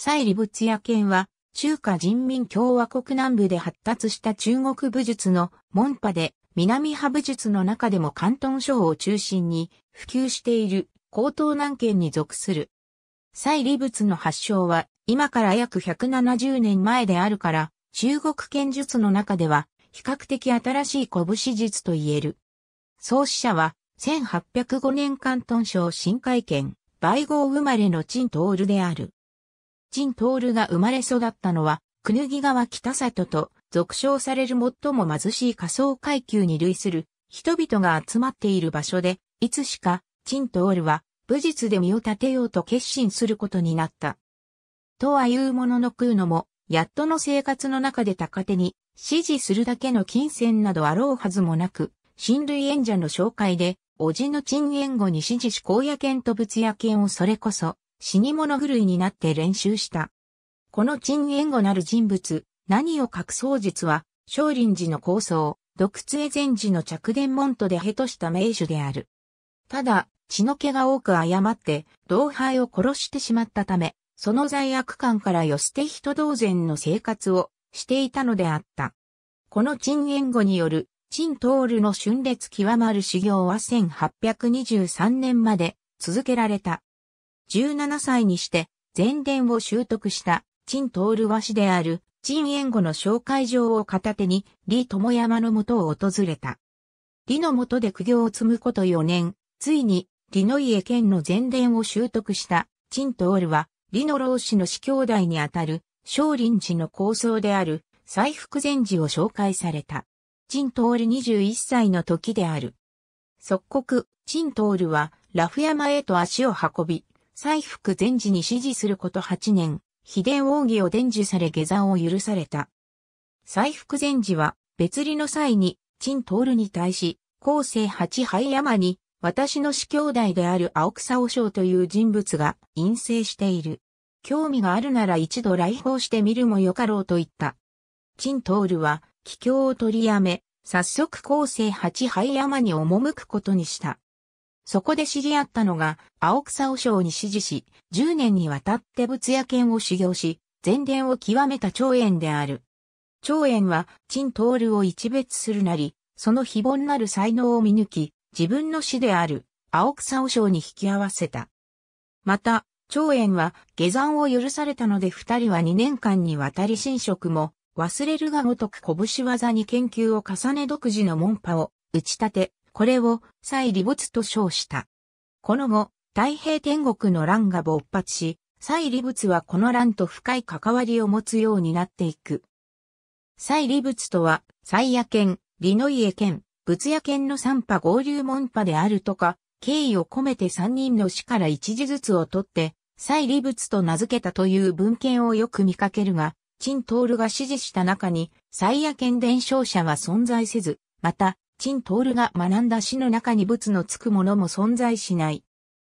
蔡理仏屋剣は、中華人民共和国南部で発達した中国武術の門派で、南派武術の中でも関東省を中心に普及している高等南県に属する。蔡理仏の発祥は、今から約170年前であるから、中国剣術の中では、比較的新しい拳術と言える。創始者は、1805年関東省深海県、梅郷生まれの陳徹である。陳徹が生まれ育ったのは、くぬぎ川北里と、俗称される最も貧しい仮想階級に類する、人々が集まっている場所で、いつしか、陳徹は、武術で身を立てようと決心することになった。とは言うものの食うのも、やっとの生活の中で高手に、指示するだけの金銭などあろうはずもなく、親類演者の紹介で、叔父の陳言護に指示し荒野犬と仏野犬をそれこそ、死に物狂いになって練習した。この鎮援護なる人物、何を隠そう実は、少林寺の構想、独杖禅寺の着伝門徒でへとした名手である。ただ、血の気が多く誤って、同輩を殺してしまったため、その罪悪感からよ捨て人同然の生活をしていたのであった。この鎮援護による、鎮トールの春烈極まる修行は1823年まで続けられた。17歳にして前伝を習得した陳徹和氏である陳炎後の紹介状を片手に李友山の元を訪れた。李の元で苦行を積むこと4年、ついに李の家県の前伝を習得した陳徹は李の老子の死兄弟にあたる少林寺の構想である西福禅寺を紹介された。陳徹21歳の時である。即刻、陳徹はラフ山へと足を運び、西福禅寺に指示すること8年、秘伝奥義を伝授され下山を許された。西福禅寺は、別離の際に、陳徹に対し、後世八杯山に、私の師兄弟である青草和尚という人物が陰性している。興味があるなら一度来訪してみるもよかろうと言った。陳徹は、帰郷を取りやめ、早速後世八杯山に赴くことにした。そこで知り合ったのが、青草和尚に指示し、10年にわたって仏屋剣を修行し、前伝を極めた長円である。長円は、陳るを一別するなり、その非凡なる才能を見抜き、自分の師である、青草和尚に引き合わせた。また、長円は、下山を許されたので二人は2年間にわたり寝食も、忘れるがごとく拳技に研究を重ね独自の門派を打ち立て、これを蔡李仏と称した。この後、太平天国の乱が勃発し、蔡李仏はこの乱と深い関わりを持つようになっていく。蔡李仏とは、蔡野剣、利の家剣、仏野剣の三派合流門派であるとか、敬意を込めて三人の死から一字ずつを取って、蔡李仏と名付けたという文献をよく見かけるが、陳徹が指示した中に、蔡野剣伝承者は存在せず、また、陳徹が学んだ詩の中に仏のつくものも存在しない。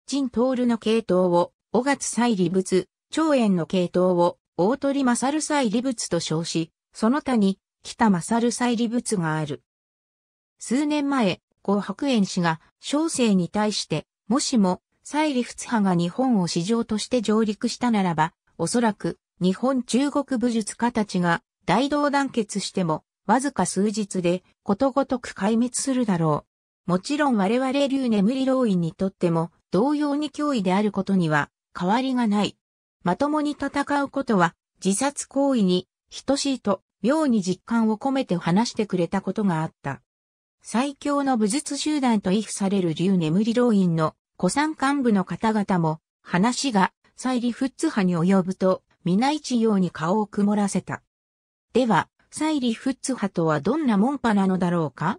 陳徹の系統を、小月祭理仏、長円の系統を、大鳥勝祭理仏と称し、その他に、北勝祭理仏がある。数年前、後白円氏が、小生に対して、もしも、祭理仏派が日本を市場として上陸したならば、おそらく、日本中国武術家たちが、大道団結しても、わずか数日でことごとく壊滅するだろう。もちろん我々流眠り老院にとっても同様に脅威であることには変わりがない。まともに戦うことは自殺行為に等しいと妙に実感を込めて話してくれたことがあった。最強の武術集団と威布される竜眠り老院の古参幹部の方々も話が再利フッツ派に及ぶと皆一様に顔を曇らせた。では、サイリ・フッツ派とはどんな門派なのだろうか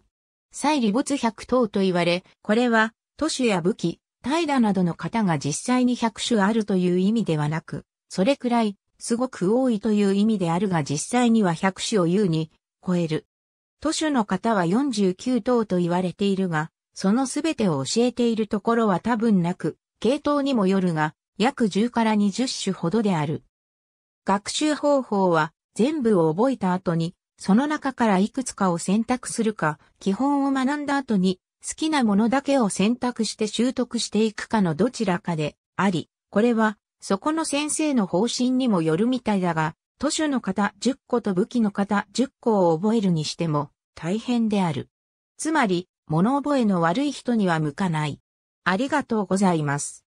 サイリツ百頭と言われ、これは、都市や武器、怠惰などの方が実際に百種あるという意味ではなく、それくらい、すごく多いという意味であるが実際には百種を言うに超える。都市の方は49頭と言われているが、そのすべてを教えているところは多分なく、系統にもよるが、約10から20種ほどである。学習方法は、全部を覚えた後に、その中からいくつかを選択するか、基本を学んだ後に、好きなものだけを選択して習得していくかのどちらかであり、これは、そこの先生の方針にもよるみたいだが、図書の方10個と武器の方10個を覚えるにしても大変である。つまり、物覚えの悪い人には向かない。ありがとうございます。